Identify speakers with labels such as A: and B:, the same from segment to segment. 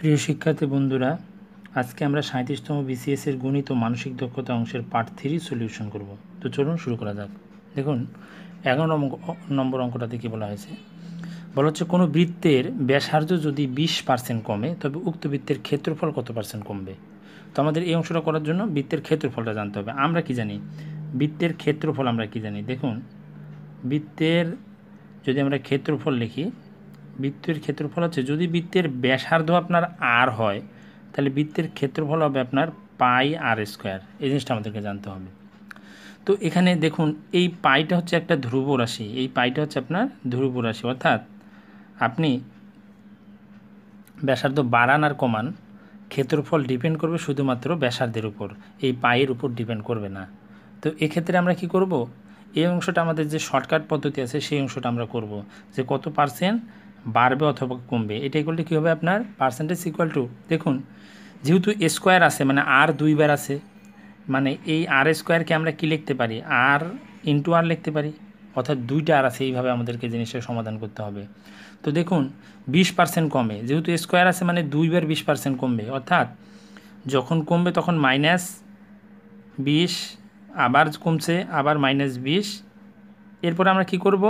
A: প্রিয় শিক্ষার্থী বন্ধুরা আজকে আমরা সাঁত্রিশতম বিসিএস এর গণিত ও মানসিক দক্ষতা অংশের পার্ট থ্রি সলিউশন করব তো চলুন শুরু করা যাক দেখুন এগারো নম্বর অঙ্কটাতে কী বলা হয়েছে বলা হচ্ছে কোনো বৃত্তের ব্যাসার্য যদি বিশ পার্সেন্ট কমে তবে উক্ত বৃত্তের ক্ষেত্রফল কত পার্সেন্ট কমবে তো আমাদের এই অংশটা করার জন্য বৃত্তের ক্ষেত্রফলটা জানতে হবে আমরা কি জানি বৃত্তের ক্ষেত্রফল আমরা কি জানি দেখুন বৃত্তের যদি আমরা ক্ষেত্রফল লিখি বৃত্তের ক্ষেত্রফল হচ্ছে যদি বৃত্তের ব্যাসার্ধ আপনার আর হয় তাহলে বৃত্তের ক্ষেত্রফল হবে আপনার পাই আর স্কোয়ার এই জিনিসটা আমাদেরকে জানতে হবে তো এখানে দেখুন এই পাইটা হচ্ছে একটা ধ্রুব রাশি এই পাইটা হচ্ছে আপনার ধ্রুব রাশি অর্থাৎ আপনি ব্যাসার্ধ বাড়ান আর কমান ক্ষেত্রফল ডিপেন্ড করবে শুধুমাত্র ব্যাসার্ধের উপর এই পায়ের উপর ডিপেন্ড করবে না তো এক্ষেত্রে আমরা কি করব এই অংশটা আমাদের যে শর্টকাট পদ্ধতি আছে সেই অংশটা আমরা করব যে কত পার্সেন্ট বাড়বে অথবা কমবে এটা ইকুয়ালটি কী হবে আপনার পার্সেন্টেজ ইকুয়াল টু দেখুন যেহেতু স্কোয়ার আছে মানে আর দুইবার আছে মানে এই আর স্কোয়ারকে আমরা কি লিখতে পারি আর ইন্টু আর লিখতে পারি অর্থাৎ দুইটা আর আছে এইভাবে আমাদেরকে জিনিসটা সমাধান করতে হবে তো দেখুন বিশ পার্সেন্ট কমে যেহেতু স্কোয়ার আছে মানে দুইবার বিশ পার্সেন্ট কমবে অর্থাৎ যখন কমবে তখন মাইনাস বিশ আবার কমছে আবার মাইনাস বিশ এরপর আমরা কি করব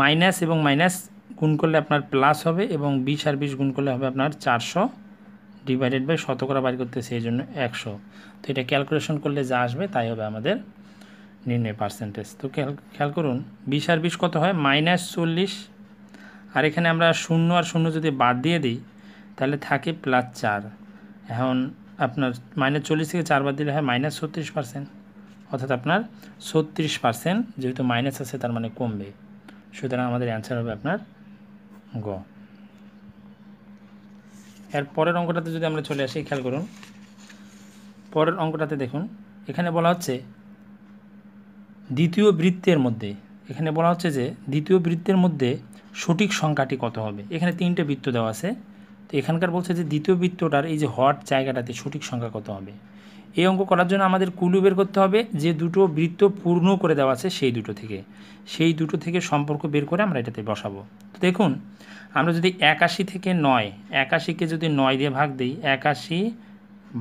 A: মাইনাস এবং মাইনাস গুণ করলে আপনার প্লাস হবে এবং বিশ আর বিশ গুণ করলে হবে আপনার চারশো ডিভাইডেড বাই শতকরা বাইর করতে সেই জন্য একশো তো এটা ক্যালকুলেশন করলে যা আসবে তাই হবে আমাদের নির্ণয় পার্সেন্টেজ তো খেয়াল করুন বিশ আর বিশ কত হয় মাইনাস চল্লিশ আর এখানে আমরা শূন্য আর শূন্য যদি বাদ দিয়ে দিই তাহলে থাকে প্লাস চার এখন আপনার মাইনাস চল্লিশ থেকে চার বাদ দিলে হয় মাইনাস ছত্রিশ পার্সেন্ট অর্থাৎ আপনার ছত্রিশ পার্সেন্ট যেহেতু মাইনাস আছে তার মানে কমবে সুতরাং আমাদের অ্যান্সার হবে আপনার গ এর পরের অঙ্কটাতে যদি আমরা চলে আসি খেয়াল করুন পরের অঙ্কটাতে দেখুন এখানে বলা হচ্ছে দ্বিতীয় বৃত্তের মধ্যে এখানে বলা হচ্ছে যে দ্বিতীয় বৃত্তের মধ্যে সঠিক সংখ্যাটি কত হবে এখানে তিনটে বৃত্ত দেওয়া আছে তো এখানকার বলছে যে দ্বিতীয় বৃত্তটার এই যে হট জায়গাটাতে সঠিক সংখ্যা কত হবে এই অঙ্ক করার জন্য আমাদের কুলু বের করতে হবে যে দুটো বৃত্ত পূর্ণ করে দেওয়া আছে সেই দুটো থেকে সেই দুটো থেকে সম্পর্ক বের করে আমরা এটাতে বসাবো তো দেখুন আমরা যদি একাশি থেকে নয় একাশিকে যদি নয় দিয়ে ভাগ দিই একাশি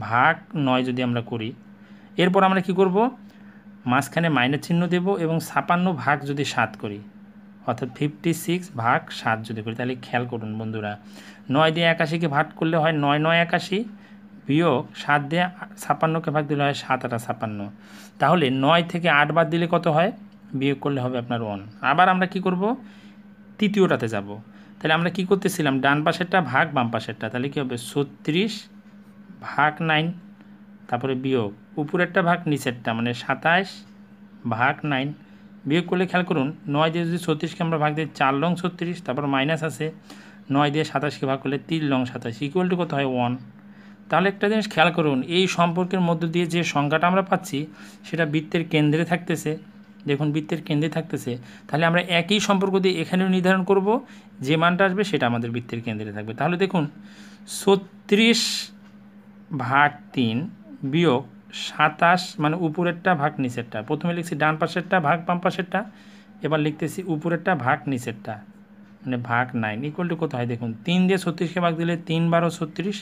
A: ভাগ নয় যদি আমরা করি এরপর আমরা কি করব মাঝখানে মাইনের চিহ্ন দেব এবং ছাপান্ন ভাগ যদি সাত করি অর্থাৎ ফিফটি সিক্স ভাগ সাত যদি করি তাহলে খেয়াল করুন বন্ধুরা নয় দিয়ে একাশিকে ভাগ করলে হয় নয় নয় একাশি বিয়োগ সাত দিয়ে ছাপ্পান্নকে ভাগ দিলে হয় সাত আটা ছাপ্পান্ন তাহলে নয় থেকে আট বাদ দিলে কত হয় বিয়োগ করলে হবে আপনার ওয়ান আবার আমরা কি করব তৃতীয়টাতে যাব তাহলে আমরা কি করতেছিলাম ডান পাশেরটা ভাগ বাম পাশেরটা তাহলে কী হবে ছত্রিশ ভাগ নাইন তারপরে বিয়োগ উপরেরটা ভাগ নিচেরটা মানে সাতাশ ভাগ নাইন বিয়োগ করলে খেয়াল করুন নয় দিয়ে যদি ছত্রিশকে আমরা ভাগ দিই চার লং ছত্রিশ তারপর মাইনাস আছে নয় দিয়ে সাতাশকে ভাগ করলে তিন লং সাতাশ ইকুয়াল টু কত হয় ওয়ান তাহলে একটা জিনিস খেয়াল করুন এই সম্পর্কের মধ্য দিয়ে যে সংখ্যাটা আমরা পাচ্ছি সেটা বৃত্তের কেন্দ্রে থাকতেছে দেখুন বৃত্তের কেন্দ্রে থাকতেছে তাহলে আমরা একই সম্পর্ক দিয়ে এখানেও নির্ধারণ করব যে মানটা আসবে সেটা আমাদের বৃত্তের কেন্দ্রে থাকবে তাহলে দেখুন ছত্রিশ ভাগ তিন বিয়োগ সাতাশ মানে উপরেরটা ভাগ নিচেরটা প্রথমে লিখছি ডান পাশেরটা ভাগ বাম পাশেরটা এবার লিখতেছি উপরেরটা ভাগ নিচেরটা মানে ভাগ নাইন ইকুয়াল টু কত হয় দেখুন তিন দিয়ে ছত্রিশকে ভাগ দিলে তিন বারো ছত্রিশ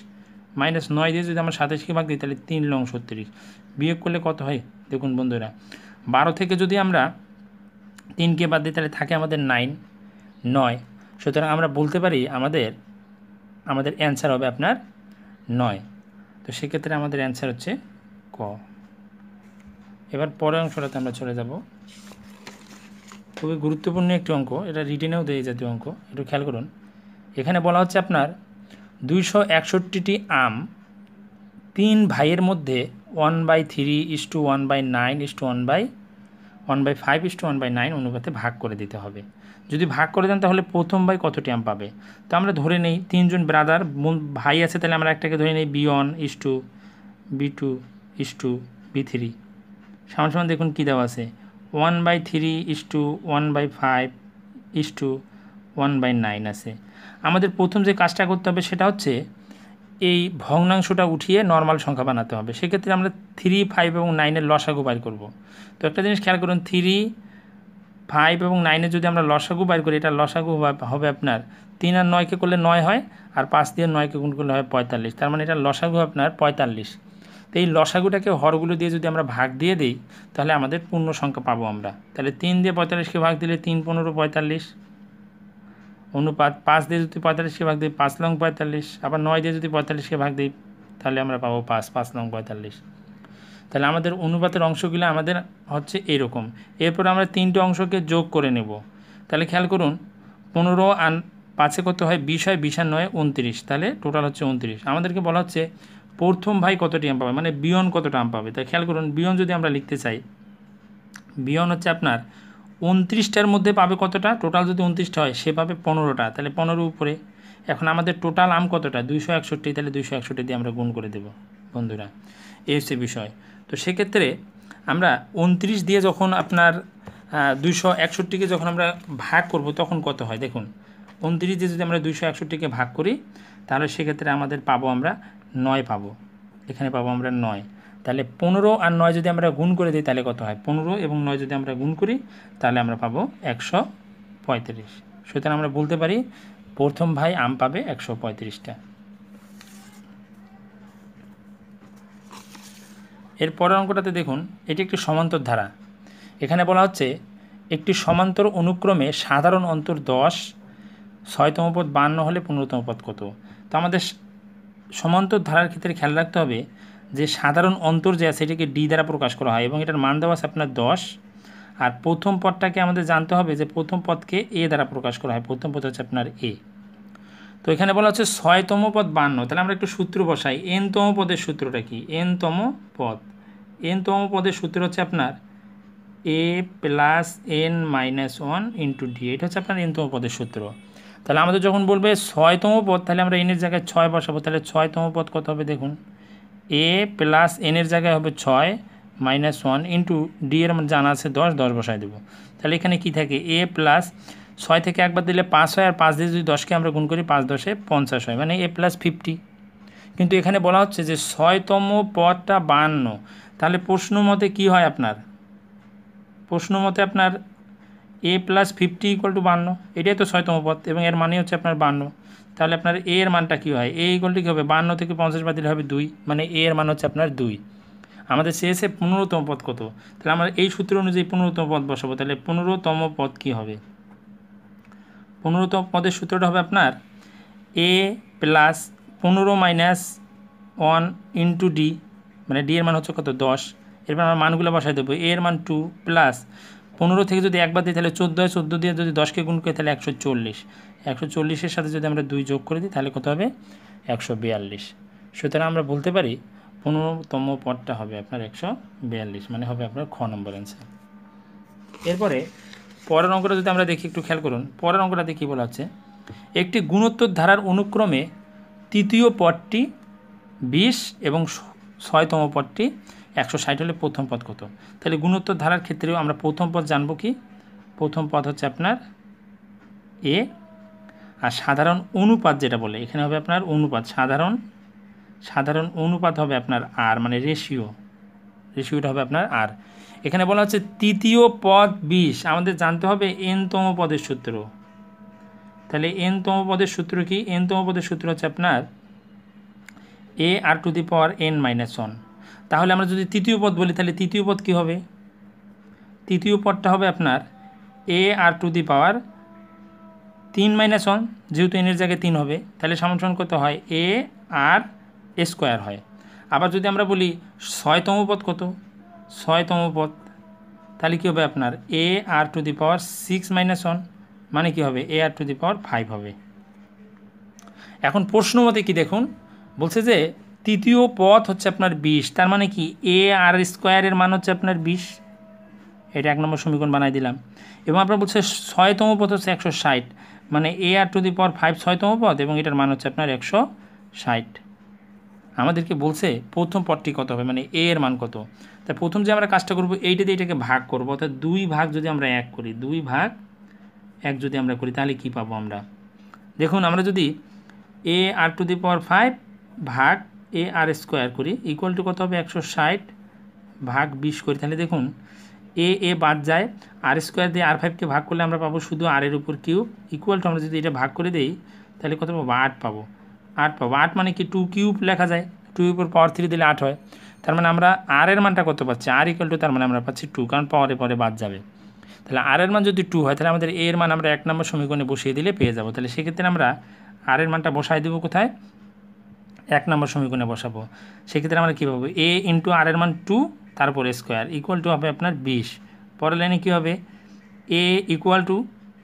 A: মাইনাস নয় দিয়ে যদি আমরা সাতাশকে ভাগ দিই তাহলে তিন লং ছত্রিশ বিয়োগ করলে কত হয় দেখুন বন্ধুরা বারো থেকে যদি আমরা তিনকে বাদ দিই তাহলে থাকে আমাদের নাইন নয় সুতরাং আমরা বলতে পারি আমাদের আমাদের অ্যান্সার হবে আপনার নয় তো সেক্ষেত্রে আমাদের অ্যান্সার হচ্ছে ক এবার পরের অংশটাতে আমরা চলে যাব খুবই গুরুত্বপূর্ণ একটি অঙ্ক এটা রিটেনেও দেয় জাতীয় অঙ্ক একটু খেয়াল করুন এখানে বলা হচ্ছে আপনার দুইশো একষট্টিটি আম তিন ভাইয়ের মধ্যে one by three is to one by nine is to one by one by five is to one by nine অনুপাতে ভাগ করে দিতে হবে যদি ভাগ করে দেন তাহলে প্রথম ভাই কতটি আম পাবে তো আমরা ধরে নেই তিনজন ব্রাদার ভাই আছে তাহলে আমরা একটাকে ধরে নেই B one is to B two is to B three সামান সামান দেখুন কী দেওয়া আছে one by three is to one by five is to one by nine আছে আমাদের প্রথম যে কাজটা করতে হবে সেটা হচ্ছে এই ভগ্নাংশটা উঠিয়ে নর্মাল সংখ্যা বানাতে হবে সেক্ষেত্রে আমরা থ্রি ফাইভ এবং নাইনের লসাগু বাইর করব তো একটা জিনিস খেয়াল করুন থ্রি ফাইভ এবং নাইনে যদি আমরা লসাগু বাইর করি এটা লসাগু হবে আপনার তিন আর নয়কে করলে নয় হয় আর পাঁচ দিয়ে নয়কে গুণ করলে হয় পঁয়তাল্লিশ তার মানে এটা লসাগু আপনার পঁয়তাল্লিশ তো এই লসাগুটাকে হরগুলো দিয়ে যদি আমরা ভাগ দিয়ে দিই তাহলে আমাদের পূর্ণ সংখ্যা পাবো আমরা তাহলে তিন দিয়ে পঁয়তাল্লিশকে ভাগ দিলে তিন পনেরো পঁয়তাল্লিশ অনুপাত পাঁচ দিয়ে যদি পঁয়তাল্লিশকে ভাগ দিই পাঁচ লং পঁয়তাল্লিশ আবার নয় দিয়ে যদি পঁয়তাল্লিশকে ভাগ দিই তাহলে আমরা পাবো পাঁচ পাঁচ লং পঁয়তাল্লিশ তাহলে আমাদের অনুপাতের অংশগুলো আমাদের হচ্ছে এরকম এরপর আমরা তিনটে অংশকে যোগ করে নেব তাহলে খেয়াল করুন পনেরো আন পাঁচে কত হয় বিশ হয় বিশ আর নয় উনত্রিশ তাহলে টোটাল হচ্ছে উনত্রিশ আমাদেরকে বলা হচ্ছে প্রথম ভাই কতটি আম পাবে মানে বিয়ন কতটা আম পাবে তাই খেয়াল করুন বিয়ন যদি আমরা লিখতে চাই বিয়ন হচ্ছে আপনার উনত্রিশটার মধ্যে পাবে কতটা টোটাল যদি উনত্রিশটা হয় সে পাবে পনেরোটা তাহলে পনেরো উপরে এখন আমাদের টোটাল আম কতটা দুইশো একষট্টি তাহলে দুইশো একষট্টি দিয়ে আমরা গুণ করে দেব বন্ধুরা এই হচ্ছে বিষয় তো সেক্ষেত্রে আমরা উনত্রিশ দিয়ে যখন আপনার দুইশো একষট্টিকে যখন আমরা ভাগ করব তখন কত হয় দেখুন উনত্রিশ দিয়ে যদি আমরা দুইশো একষট্টিকে ভাগ করি তাহলে সেক্ষেত্রে আমাদের পাবো আমরা নয় পাবো এখানে পাবো আমরা নয় তাহলে পনেরো আর নয় যদি আমরা গুণ করে দিই তাহলে কত হয় পনেরো এবং নয় যদি আমরা গুণ করি তাহলে আমরা পাবো একশো পঁয়ত্রিশ সুতরাং আমরা বলতে পারি প্রথম ভাই আম পাবে একশো পঁয়ত্রিশটা এর পরের অঙ্কটাতে দেখুন এটি একটি সমান্তর ধারা এখানে বলা হচ্ছে একটি সমান্তর অনুক্রমে সাধারণ অন্তর দশ ছয়তম পদ বান্ন হলে পনেরোতম পদ কত তো আমাদের সমান্তর ধারার ক্ষেত্রে খেয়াল রাখতে হবে যে সাধারণ অন্তর যে আছে এটাকে ডি দ্বারা প্রকাশ করা হয় এবং এটার মান দেওয়া আছে আপনার দশ আর প্রথম পদটাকে আমাদের জানতে হবে যে প্রথম পদকে এ দ্বারা প্রকাশ করা হয় প্রথম পদ হচ্ছে আপনার এ তো এখানে বলা হচ্ছে ছয়তম পদ বান্ন তাহলে আমরা একটু সূত্র বসাই এনতম পদের সূত্রটা কি এনতম পদ এনতম পদের সূত্র হচ্ছে আপনার A plus N minus one into D এটা হচ্ছে আপনার এনতম পদের সূত্র তাহলে আমাদের যখন বলবে ছয়তম পদ তাহলে আমরা এনের জায়গায় ছয় বসাবো তাহলে ছয়তম পদ কত হবে দেখুন এ প্লাস এনের জায়গায় হবে ছয় মাইনাস ওয়ান ইন্টু ডি এর আমার মানে জানা আছে দশ দশ বসায় দেবো তাহলে এখানে কি থাকে এ প্লাস ছয় থেকে একবার দিলে পাঁচ হয় আর পাঁচ দিয়ে যদি দশকে আমরা গুণ করি পাঁচ দশে পঞ্চাশ হয় মানে এ প্লাস ফিফটি কিন্তু এখানে বলা হচ্ছে যে ছয়তম পদটা বান্ন তাহলে প্রশ্ন মতে কী হয় আপনার প্রশ্ন মতে আপনার A plus fifty equal to বান্ন এটাই তো ছয়তম পদ এবং এর মানে হচ্ছে আপনার বান্ন তাহলে আপনার এ এর মানটা কী হয় এ ইকুয়াল কী হবে বান্ন থেকে পঞ্চাশ বাদ দিলে হবে দুই মানে এ এর মান হচ্ছে আপনার দুই আমাদের শেষে পনেরোতম পদ কত তাহলে আমরা এই সূত্র অনুযায়ী পনেরোতম পদ বসাবো তাহলে পনেরোতম পদ কী হবে পনেরোতম পদের সূত্রটা হবে আপনার এ প্লাস পনেরো মাইনাস ওয়ান ইন্টু ডি মানে ডি এর মান হচ্ছে কত দশ এরপর আমরা মানগুলো বসাই দেবো এ এর মান টু প্লাস পনেরো থেকে যদি একবার দিই তাহলে চোদ্দো হয় চোদ্দো দিয়ে যদি দশকে গুণ করি তাহলে একশো চল্লিশ একশো চল্লিশের সাথে যদি আমরা দুই যোগ করে দিই তাহলে কত হবে একশো বিয়াল্লিশ সুতরাং আমরা বলতে পারি পনেরোতম পদটা হবে আপনার একশো বিয়াল্লিশ মানে হবে আপনার খ নম্বর অ্যান্সার এরপরে পরের অঙ্কটা যদি আমরা দেখি একটু খেয়াল করুন পরের অঙ্কটা কী বলা হচ্ছে একটি গুণোত্তর ধারার অনুক্রমে তৃতীয় পদটি বিশ এবং ছয়তম পদটি একশো ষাট হলে প্রথম পদ কত তাহলে গুণোত্তর ধারার ক্ষেত্রেও আমরা প্রথম পদ জানব কি প্রথম পদ হচ্ছে আপনার এ আর সাধারণ অনুপাত যেটা বলে এখানে হবে আপনার অনুপাত সাধারণ সাধারণ অনুপাত হবে আপনার আর মানে রেশিও রেশিওটা হবে আপনার আর এখানে বলা হচ্ছে তৃতীয় পদ বিশ আমাদের জানতে হবে এনতম পদের সূত্র তাহলে এনতম পদের সূত্র কি এনতম পদের সূত্র হচ্ছে আপনার A R to the power N minus one তাহলে আমরা যদি তৃতীয় পদ বলি তাহলে তৃতীয় পদ কী হবে তৃতীয় পদটা হবে আপনার এ আর টু দি পাওয়ার তিন মাইনাস ওয়ান যেহেতু এনের জায়গায় তিন হবে তাহলে সামঞ্চন কত হয় এ আর স্কোয়ার হয় আবার যদি আমরা বলি ছয়তম পদ কত ছয়তম পদ তাহলে কী হবে আপনার A R to the power six minus one মানে কি হবে এ R to the power five হবে এখন প্রশ্ন মতে কী দেখুন বলছে যে তৃতীয় পথ হচ্ছে আপনার বিষ তার মানে কি এ আর স্কোয়ারের মান হচ্ছে আপনার বিষ এটা এক নম্বর সমীকরণ বানাই দিলাম এবং আপনার বলছে ছয়তম পথ হচ্ছে একশো ষাট মানে এ আর টু দি পর ফাইভ ছয়তম পথ এবং এটার মান হচ্ছে আপনার একশো ষাট আমাদেরকে বলছে প্রথম পথটি কত হবে মানে এ এর মান কত তা প্রথম যে আমরা কাজটা করবো এইটা দিয়ে এটাকে ভাগ করবো অর্থাৎ দুই ভাগ যদি আমরা এক করি দুই ভাগ এক যদি আমরা করি তাহলে কি পাবো আমরা দেখুন আমরা যদি এ আর টু দি পর ফাইভ ভাগ এ আর স্কোয়ার করি ইকুয়াল টু কত হবে একশো ষাট ভাগ বিশ করি তাহলে দেখুন এ এ বাদ যায় আর স্কোয়ার দিয়ে আর ফাইভকে ভাগ করলে আমরা পাবো শুধু আর এর উপর কিউব ইকুয়াল টু আমরা যদি এটা ভাগ করে দিই তাহলে কত পাবো আট পাবো আট পাবো আট মানে কি টু কিউব লেখা যায় টু উপর পাওয়ার থ্রি দিলে আট হয় তার মানে আমরা আর এর মানটা কত পাচ্ছি আর ইকুয়াল টু তার মানে আমরা পাচ্ছি টু কারণ পাওয়ারে পরে বাদ যাবে তাহলে আর এর মান যদি টু হয় তাহলে আমাদের এর মান আমরা এক নম্বর সমীকরণে বসিয়ে দিলে পেয়ে যাবো তাহলে সেক্ষেত্রে আমরা আর এর মানটা বসাই দেবো কোথায় এক নম্বর সমীকরণে বসাবো সেক্ষেত্রে আমরা কী পাবো এ ইন্টু আর এর মান টু তারপর স্কোয়ার ইকুয়াল টু হবে আপনার বিশ পরের লাইনে কী হবে এ ইকুয়াল টু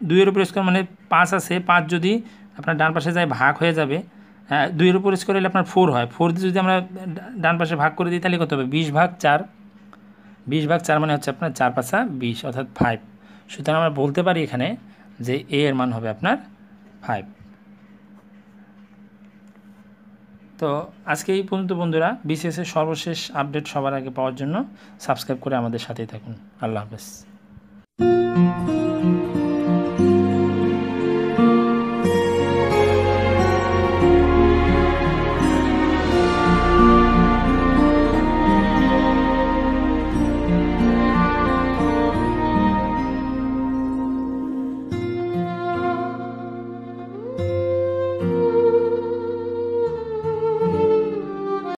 A: দুইয়ের উপর স্কোয়ার মানে পাঁচ আছে পাঁচ যদি আপনার ডান পাশে যায় ভাগ হয়ে যাবে হ্যাঁ দুইয়ের উপর স্কোয়ার হলে আপনার ফোর হয় ফোর দিয়ে যদি আমরা ডান পাশে ভাগ করে দিই তাহলে কত হবে বিশ ভাগ চার বিশ ভাগ চার মানে হচ্ছে আপনার চার পাঁচা বিশ অর্থাৎ ফাইভ সুতরাং আমরা বলতে পারি এখানে যে এ এর মান হবে আপনার ফাইভ তো আজকে এই পর্যন্ত বন্ধুরা বিসিএসের সর্বশেষ আপডেট সবার আগে পাওয়ার জন্য সাবস্ক্রাইব করে আমাদের সাথেই থাকুন আল্লাহ হাফেজ